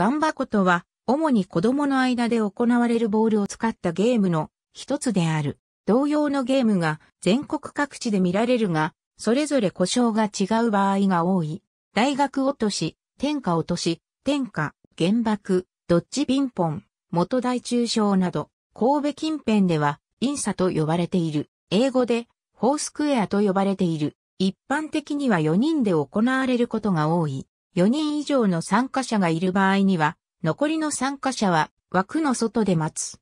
ガンバコとは、主に子供の間で行われるボールを使ったゲームの一つである。同様のゲームが全国各地で見られるが、それぞれ故障が違う場合が多い。大学落とし、天下落とし、天下、原爆、ドッジピンポン、元大中小など、神戸近辺では、インサと呼ばれている。英語で、フォースクエアと呼ばれている。一般的には4人で行われることが多い。4人以上の参加者がいる場合には、残りの参加者は枠の外で待つ。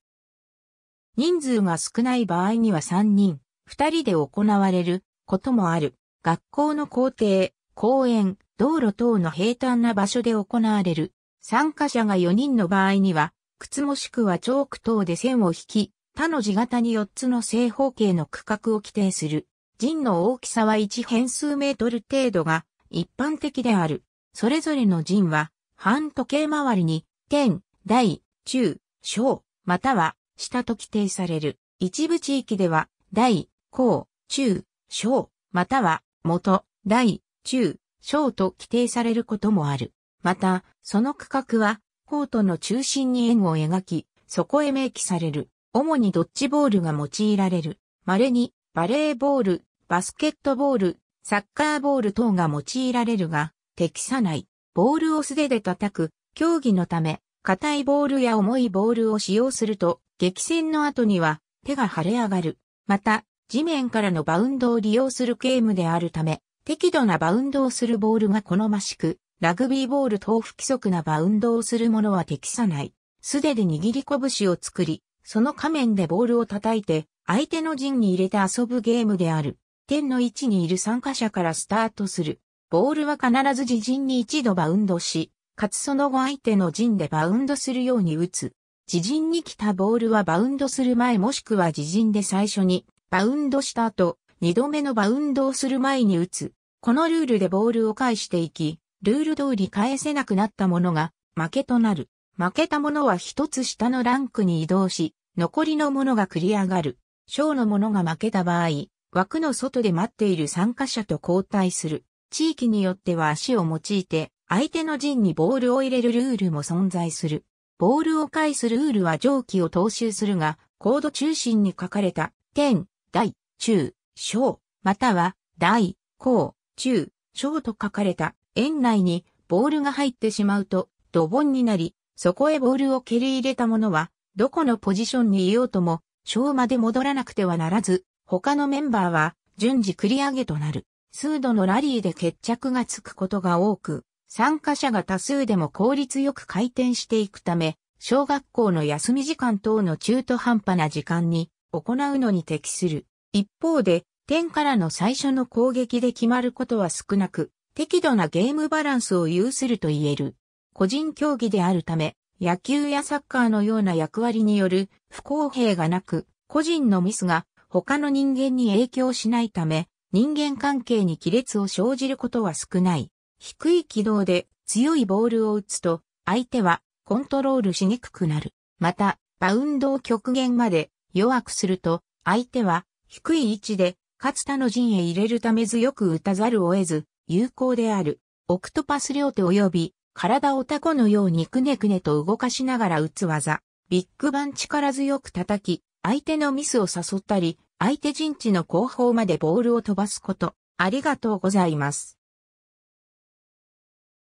人数が少ない場合には3人、2人で行われることもある。学校の校庭、公園、道路等の平坦な場所で行われる。参加者が4人の場合には、靴もしくはチョーク等で線を引き、他の字型に4つの正方形の区画を規定する。陣の大きさは1変数メートル程度が一般的である。それぞれの陣は、半時計回りに、天、大、中、小、または、下と規定される。一部地域では、大、高、中、小、または、元、大、中、小と規定されることもある。また、その区画は、コートの中心に円を描き、そこへ明記される。主にドッジボールが用いられる。稀に、バレーボール、バスケットボール、サッカーボール等が用いられるが、適さない、ボールを素手で叩く、競技のため、硬いボールや重いボールを使用すると、激戦の後には手が腫れ上がる。また、地面からのバウンドを利用するゲームであるため、適度なバウンドをするボールが好ましく、ラグビーボール等不規則なバウンドをするものは適さない。素手で握り拳を作り、その仮面でボールを叩いて、相手の陣に入れて遊ぶゲームである。点の位置にいる参加者からスタートする。ボールは必ず自陣に一度バウンドし、かつその後相手の陣でバウンドするように打つ。自陣に来たボールはバウンドする前もしくは自陣で最初にバウンドした後、二度目のバウンドをする前に打つ。このルールでボールを返していき、ルール通り返せなくなったものが負けとなる。負けたものは一つ下のランクに移動し、残りのものが繰り上がる。小のものが負けた場合、枠の外で待っている参加者と交代する。地域によっては足を用いて、相手の陣にボールを入れるルールも存在する。ボールを返すルールは上記を踏襲するが、コード中心に書かれた、天、大、中、小、または、大、高、中、小と書かれた、円内にボールが入ってしまうと、ドボンになり、そこへボールを蹴り入れた者は、どこのポジションにいようとも、小まで戻らなくてはならず、他のメンバーは、順次繰り上げとなる。数度のラリーで決着がつくことが多く、参加者が多数でも効率よく回転していくため、小学校の休み時間等の中途半端な時間に行うのに適する。一方で、点からの最初の攻撃で決まることは少なく、適度なゲームバランスを有すると言える。個人競技であるため、野球やサッカーのような役割による不公平がなく、個人のミスが他の人間に影響しないため、人間関係に亀裂を生じることは少ない。低い軌道で強いボールを打つと、相手はコントロールしにくくなる。また、バウンドを極限まで弱くすると、相手は低い位置でかつ他の陣へ入れるため強く打たざるを得ず、有効である。オクトパス両手及び、体をタコのようにくねくねと動かしながら打つ技。ビッグバン力強く叩き、相手のミスを誘ったり、相手陣地の後方までボールを飛ばすこと。ありがとうございます。